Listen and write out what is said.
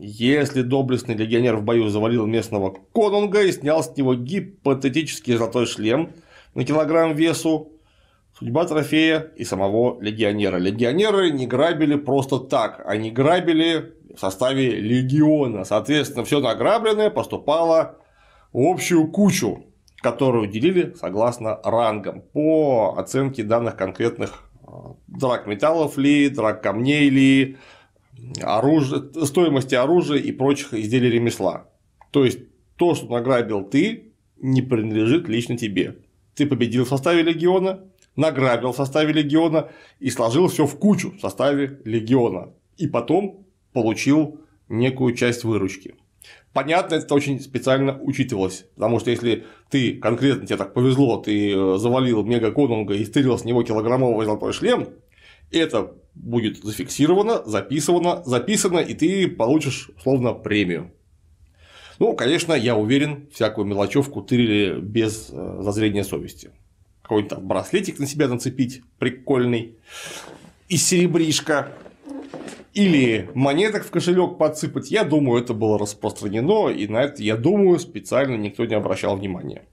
Если доблестный легионер в бою завалил местного конунга и снял с него гипотетический золотой шлем на килограмм весу, судьба трофея и самого легионера. Легионеры не грабили просто так, они грабили в составе легиона. Соответственно, все награбленное поступало в общую кучу, которую делили согласно рангам по оценке данных конкретных э, драк металлов ли, драк камней ли, оружие, стоимости оружия и прочих изделий ремесла. То есть то, что награбил ты, не принадлежит лично тебе. Ты победил в составе легиона, награбил в составе легиона и сложил все в кучу в составе легиона. И потом получил некую часть выручки. Понятно, это очень специально учитывалось, потому что если ты конкретно тебе так повезло, ты э, завалил мега конунга и стырил с него килограммовый золотой шлем, это будет зафиксировано, записано, записано, и ты получишь, условно, премию. Ну, конечно, я уверен, всякую мелочевку тырили без э, зазрения совести. Какой-нибудь там браслетик на себя нацепить прикольный, из серебришка, или монеток в кошелек подсыпать, я думаю, это было распространено, и на это, я думаю, специально никто не обращал внимания.